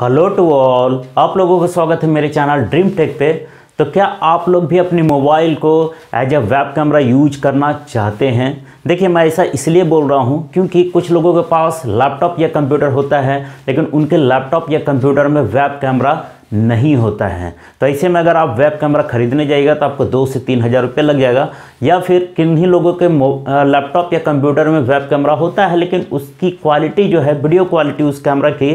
hello to all आप लोगों का स्वागत है मेरे चैनल ड्रीम टेक पे तो क्या आप लोग भी अपने मोबाइल को as a web camera use करना चाहते हैं देखिए मैं ऐसा इसलिए बोल रहा हूँ क्योंकि कुछ लोगों के पास लैपटॉप या कंप्यूटर होता है लेकिन उनके लैपटॉप या कंप्यूटर में वेब कैमरा नहीं होता है तो ऐसे में अगर आप वेब कैमरा ख़रीदने जाएगा तो आपको दो से तीन हज़ार रुपये लग जाएगा या फिर किन्हीं लोगों के लैपटॉप या कंप्यूटर में वेब कैमरा होता है लेकिन उसकी क्वालिटी जो है वीडियो क्वालिटी उस कैमरा की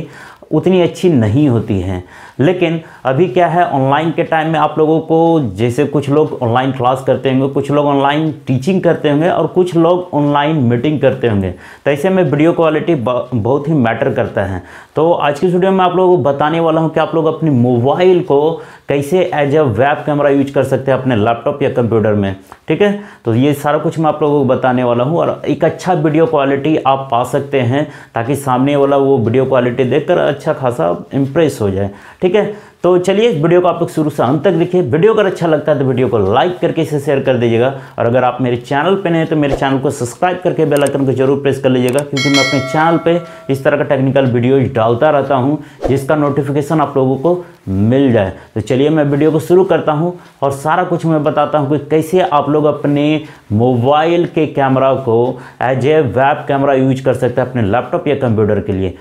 उतनी अच्छी नहीं होती है लेकिन अभी क्या है ऑनलाइन के टाइम में आप लोगों को जैसे कुछ लोग ऑनलाइन क्लास करते होंगे कुछ लोग ऑनलाइन टीचिंग करते होंगे और कुछ लोग ऑनलाइन मीटिंग करते होंगे तो ऐसे में वीडियो क्वालिटी बहुत ही मैटर करता है तो आज की वीडियो में आप लोगों को बताने वाला हूँ कि आप लोग अपनी मोबाइल को कैसे as a web camera use कर सकते हैं अपने लैपटॉप या कंप्यूटर में ठीक है तो ये सारा कुछ मैं आप लोगों को बताने वाला हूँ और एक अच्छा वीडियो क्वालिटी आप पा सकते हैं ताकि सामने वाला वो वीडियो क्वालिटी देखकर अच्छा खासा इम्प्रेस हो जाए ठीक है तो चलिए इस वीडियो को आप लोग शुरू से अंत तक देखिए वीडियो अगर अच्छा लगता है तो वीडियो को लाइक करके इसे शेयर कर दीजिएगा और अगर आप मेरे चैनल पर नहीं तो मेरे चैनल को सब्सक्राइब करके बेल आइकन को जरूर प्रेस कर लीजिएगा क्योंकि मैं अपने चैनल पर इस तरह का टेक्निकल वीडियोज डालता रहता हूँ जिसका नोटिफिकेशन आप लोगों को मिल जाए तो चलिए मैं वीडियो को शुरू करता हूँ और सारा कुछ मैं बताता हूँ कि कैसे आप लोग अपने मोबाइल के कैमरा को as a web camera use कर सकते हैं अपने लैपटॉप या कंप्यूटर के लिए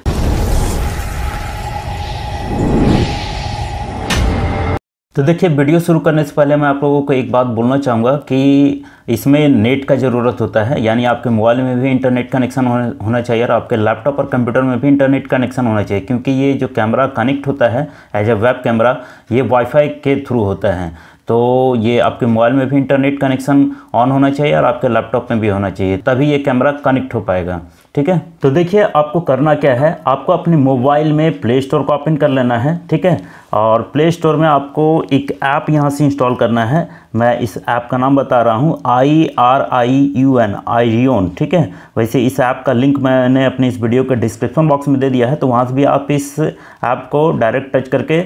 तो हाँ देखिए वीडियो शुरू करने से पहले मैं आप लोगों को एक बात बोलना चाहूँगा कि इसमें नेट का ज़रूरत होता है यानी आपके मोबाइल में भी इंटरनेट कनेक्शन होना चाहिए और आपके लैपटॉप और कंप्यूटर में भी इंटरनेट कनेक्शन होना चाहिए क्योंकि ये जो कैमरा कनेक्ट होता है एज ए वेब कैमरा ये वाईफाई के थ्रू होता है तो ये आपके मोबाइल में भी इंटरनेट कनेक्शन ऑन होना चाहिए और आपके लैपटॉप में भी होना चाहिए तभी ये कैमरा कनेक्ट हो पाएगा ठीक है तो देखिए आपको करना क्या है आपको अपने मोबाइल में प्ले स्टोर को ओपन कर लेना है ठीक है और प्ले स्टोर में आपको एक ऐप यहाँ से इंस्टॉल करना है मैं इस ऐप का नाम बता रहा हूँ I R I U N Iriun ठीक है वैसे इस ऐप का लिंक मैंने अपने इस वीडियो के डिस्क्रिप्शन बॉक्स में दे दिया है तो वहाँ से भी आप इस ऐप को डायरेक्ट टच करके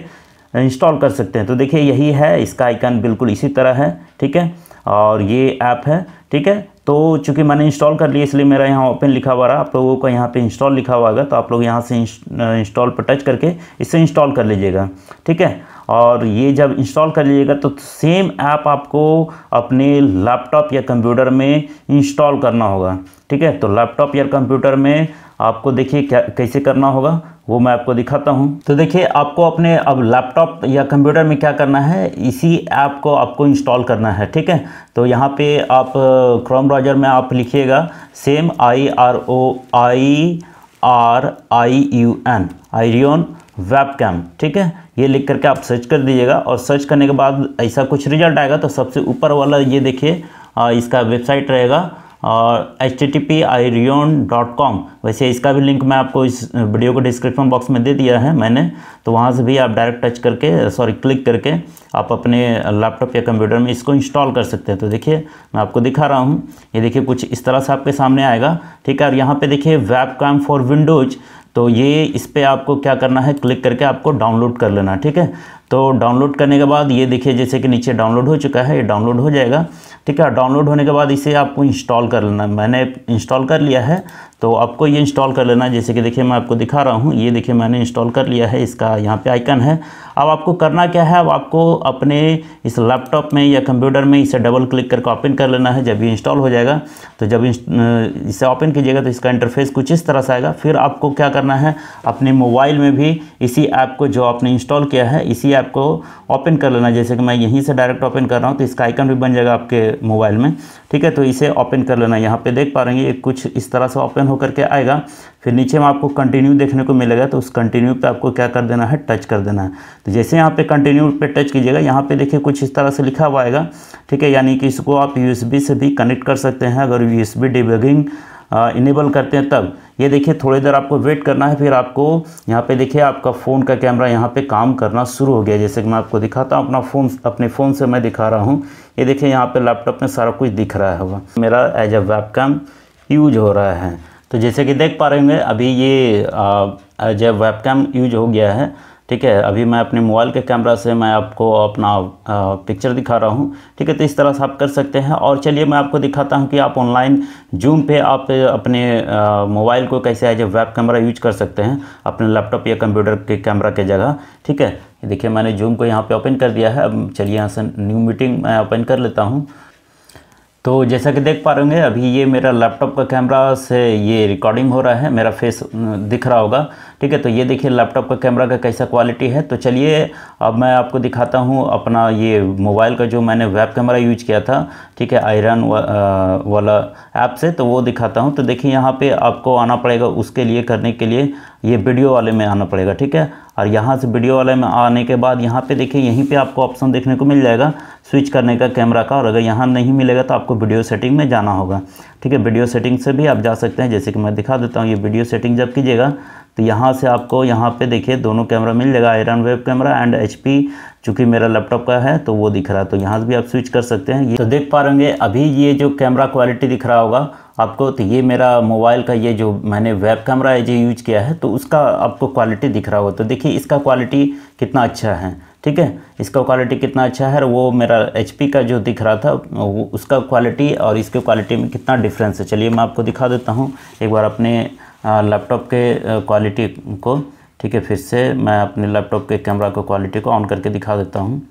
इंस्टॉल कर सकते हैं तो देखिए यही है इसका आइकन बिल्कुल इसी तरह है ठीक है और ये ऐप है ठीक है तो चूंकि मैंने इंस्टॉल कर लिया इसलिए मेरा यहाँ ओपन लिखा हुआ रहा आप लोगों को यहाँ पे इंस्टॉल लिखा हुआ होगा तो आप लोग यहाँ से इंस्टॉल पर टच करके इसे इंस्टॉल कर लीजिएगा ठीक है और ये जब इंस्टॉल कर लीजिएगा तो सेम ऐप आप आपको अपने लैपटॉप या कंप्यूटर में इंस्टॉल करना होगा ठीक है तो लैपटॉप या कंप्यूटर में आपको देखिए क्या कैसे करना होगा वो मैं आपको दिखाता हूँ तो देखिए आपको अपने अब लैपटॉप या कंप्यूटर में क्या करना है इसी ऐप को आपको इंस्टॉल करना है ठीक है तो यहाँ पे आप क्रोम ब्राउजर में आप लिखिएगा same I R O I R I U N Iriun web cam ठीक है ये लिख करके आप सर्च कर दीजिएगा और सर्च करने के बाद ऐसा कुछ रिजल्ट आएगा तो सबसे ऊपर वाला ये देखिए इसका वेबसाइट रहेगा H T T P Iriun dot com वैसे इसका भी लिंक मैं आपको इस वीडियो को डिस्क्रिप्शन बॉक्स में दे दिया है मैंने तो वहाँ से भी आप डायरेक्ट टच करके सॉरी क्लिक करके आप अपने लैपटॉप या कंप्यूटर में इसको इंस्टॉल कर सकते हैं तो देखिए मैं आपको दिखा रहा हूँ ये देखिए कुछ इस तरह से आपके सामने आएगा ठीक है और यहाँ पर देखिए वेब कैम फॉर विंडोज़ तो ये इस पर आपको क्या करना है क्लिक करके आपको डाउनलोड कर लेना ठीक है तो डाउनलोड करने के बाद ये देखिए जैसे कि नीचे डाउनलोड हो चुका है ये डाउनलोड हो जाएगा ठीक है डाउनलोड होने के बाद इसे आपको इंस्टॉल कर लेना मैंने इंस्टॉल कर लिया है तो आपको ये इंस्टॉल कर लेना है जैसे कि देखिए मैं आपको दिखा रहा हूँ ये देखिए मैंने इंस्टॉल कर लिया है इसका यहाँ पे आइकन है अब आपको करना क्या है अब आपको अपने इस लैपटॉप में या कंप्यूटर में इसे डबल क्लिक करके ओपन कर लेना है जब ये इंस्टॉल हो जाएगा तो जब इसे ओपन कीजिएगा तो इसका इंटरफेस कुछ इस तरह से आएगा फिर आपको क्या करना है अपने मोबाइल में भी इसी ऐप को जो आपने इंस्टॉल किया है इसी ऐप को ओपन कर लेना जैसे कि मैं यहीं से डायरेक्ट ओपन कर रहा हूँ तो इसका आइकन भी बन जाएगा आपके मोबाइल में ठीक है तो इसे ओपन कर लेना यहाँ पर देख पा रहे हैं ये कुछ इस तरह से ओपन ओपन होकर के आएगा फिर नीचे में आपको कंटिन्यू देखने को मिलेगा तो उस कंटिन्यू पे आपको क्या कर देना है टच कर देना है तो जैसे यहाँ पे कंटिन्यू पे टच कीजिएगा यहाँ पे देखिए कुछ इस तरह से लिखा हुआ आएगा ठीक है यानी कि इसको आप यू से भी कनेक्ट कर सकते हैं अगर यू एस इनेबल करते हैं तब ये देखिए थोड़ी देर आपको वेट करना है फिर आपको यहाँ पे देखिए आपका फ़ोन का कैमरा यहाँ पे काम करना शुरू हो गया जैसे कि मैं आपको दिखाता हूँ अपना फ़ोन अपने फ़ोन से मैं दिखा रहा हूँ ये देखिए यहाँ पे लैपटॉप में सारा कुछ दिख रहा है मेरा एज अ वेब यूज हो रहा है तो जैसे कि देख पा रहे होंगे अभी ये जब वेबकैम यूज हो गया है ठीक है अभी मैं अपने मोबाइल के कैमरा से मैं आपको अपना आ, पिक्चर दिखा रहा हूँ ठीक है तो इस तरह से आप कर सकते हैं और चलिए मैं आपको दिखाता हूँ कि आप ऑनलाइन जूम पे आप अपने मोबाइल को कैसे as a web camera use कर सकते हैं अपने लैपटॉप या कंप्यूटर के कैमरा के जगह ठीक है देखिए मैंने जूम को यहाँ पर ओपन कर दिया है अब चलिए यहाँ से न्यू मीटिंग मैं ओपन कर लेता हूँ तो जैसा कि देख पा रहे होंगे अभी ये मेरा लैपटॉप का कैमरा से ये रिकॉर्डिंग हो रहा है मेरा फेस दिख रहा होगा ठीक है तो ये देखिए लैपटॉप का कैमरा का कैसा क्वालिटी है तो चलिए अब मैं आपको दिखाता हूँ अपना ये मोबाइल का जो मैंने वेब कैमरा यूज किया था ठीक है आयरन वा, वाला ऐप से तो वो दिखाता हूँ तो देखिए यहाँ पर आपको आना पड़ेगा उसके लिए करने के लिए ये वीडियो वाले में आना पड़ेगा ठीक है और यहाँ से वीडियो वाले में आने के बाद यहाँ पे देखिए यहीं पे आपको ऑप्शन देखने को मिल जाएगा स्विच करने का कैमरा का और अगर यहाँ नहीं मिलेगा तो आपको वीडियो सेटिंग में जाना होगा ठीक है वीडियो सेटिंग से भी आप जा सकते हैं जैसे कि मैं दिखा देता हूँ ये वीडियो सेटिंग जब कीजिएगा तो यहाँ से आपको यहाँ पे देखिए दोनों कैमरा मिल जाएगा Iriun web camera and H P चूँकि मेरा लैपटॉप का है तो वो दिख रहा है तो यहाँ से भी आप स्विच कर सकते हैं ये तो देख पा रहे अभी ये जो कैमरा क्वालिटी दिख रहा होगा आपको तो ये मेरा मोबाइल का ये जो मैंने वेब कैमरा ये यूज किया है तो उसका आपको क्वालिटी दिख रहा हो तो देखिए इसका क्वालिटी कितना अच्छा है ठीक है इसका क्वालिटी कितना अच्छा है वो मेरा एच का जो दिख रहा था उसका क्वालिटी और इसके क्वालिटी में कितना डिफरेंस है चलिए मैं आपको दिखा देता हूँ एक बार अपने लैपटॉप के क्वालिटी को ठीक है फिर से मैं अपने लैपटॉप के कैमरा को क्वालिटी को ऑन करके दिखा देता हूँ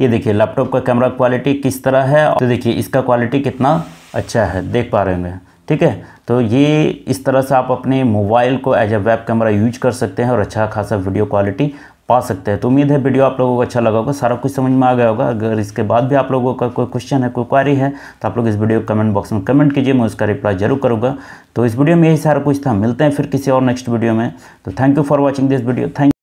ये देखिए लैपटॉप का कैमरा क्वालिटी किस तरह है तो देखिए इसका क्वालिटी कितना अच्छा है देख पा रहे होंगे ठीक है तो ये इस तरह से आप अपने मोबाइल को as a web camera use कर सकते हैं और अच्छा खासा वीडियो क्वालिटी पा सकते हैं तो उम्मीद है वीडियो आप लोगों को अच्छा लगा होगा सारा कुछ समझ में आ गया होगा अगर इसके बाद भी आप लोगों का कोई क्वेश्चन है कोई क्वारी है तो आप लोग इस वीडियो को कमेंट बॉक्स में कमेंट कीजिए मैं उसका रिप्लाई जरूर करूँगा तो इस वीडियो में यही सारा कुछ था मिलते हैं फिर किसी और नेक्स्ट वीडियो में तो thank you for watching this video thank